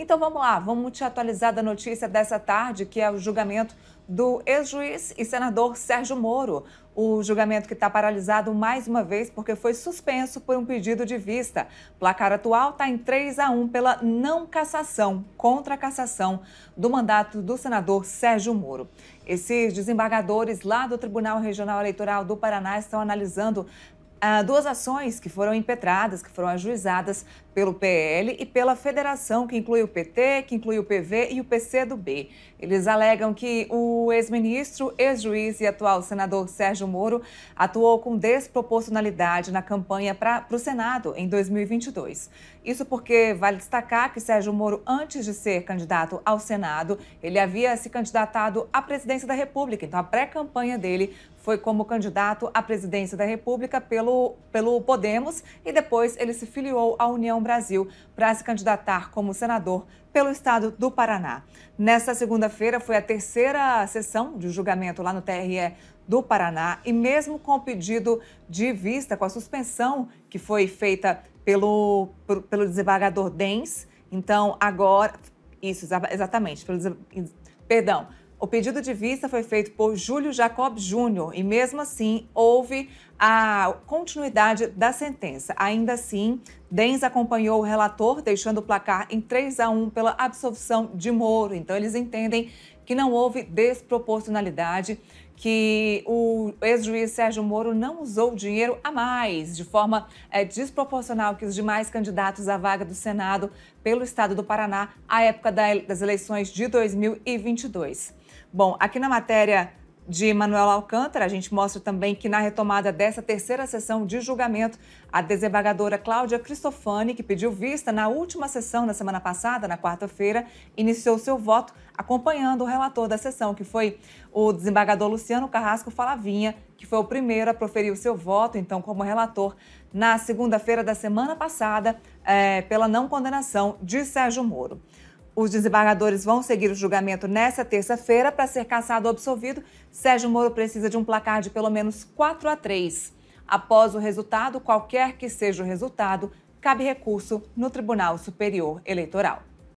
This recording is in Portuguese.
Então vamos lá, vamos te atualizar da notícia dessa tarde, que é o julgamento do ex-juiz e senador Sérgio Moro. O julgamento que está paralisado mais uma vez porque foi suspenso por um pedido de vista. O placar atual está em 3 a 1 pela não cassação, contra a cassação do mandato do senador Sérgio Moro. Esses desembargadores lá do Tribunal Regional Eleitoral do Paraná estão analisando ah, duas ações que foram impetradas, que foram ajuizadas pelo PL e pela federação, que inclui o PT, que inclui o PV e o PCdoB. Eles alegam que o ex-ministro, ex-juiz e atual senador Sérgio Moro atuou com desproporcionalidade na campanha para o Senado em 2022. Isso porque vale destacar que Sérgio Moro, antes de ser candidato ao Senado, ele havia se candidatado à presidência da República. Então, a pré-campanha dele foi como candidato à presidência da República pelo, pelo Podemos e depois ele se filiou à União Brasil para se candidatar como senador pelo estado do Paraná. Nesta segunda-feira foi a terceira sessão de julgamento lá no TRE do Paraná e mesmo com o pedido de vista, com a suspensão que foi feita pelo, pelo desembargador Dens, então agora... Isso, exatamente, pelo, perdão, o pedido de vista foi feito por Júlio Jacob Júnior e, mesmo assim, houve a continuidade da sentença. Ainda assim, Dens acompanhou o relator, deixando o placar em 3 a 1 pela absolvição de Moro. Então, eles entendem que não houve desproporcionalidade, que o ex-juiz Sérgio Moro não usou o dinheiro a mais, de forma é, desproporcional que os demais candidatos à vaga do Senado pelo Estado do Paraná à época da, das eleições de 2022. Bom, aqui na matéria de Manuel Alcântara, a gente mostra também que na retomada dessa terceira sessão de julgamento, a desembargadora Cláudia Cristofani, que pediu vista na última sessão na semana passada, na quarta-feira, iniciou seu voto acompanhando o relator da sessão, que foi o desembargador Luciano Carrasco Falavinha, que foi o primeiro a proferir o seu voto, então, como relator, na segunda-feira da semana passada, é, pela não condenação de Sérgio Moro. Os desembargadores vão seguir o julgamento nesta terça-feira para ser cassado ou absolvido. Sérgio Moro precisa de um placar de pelo menos 4 a 3. Após o resultado, qualquer que seja o resultado, cabe recurso no Tribunal Superior Eleitoral.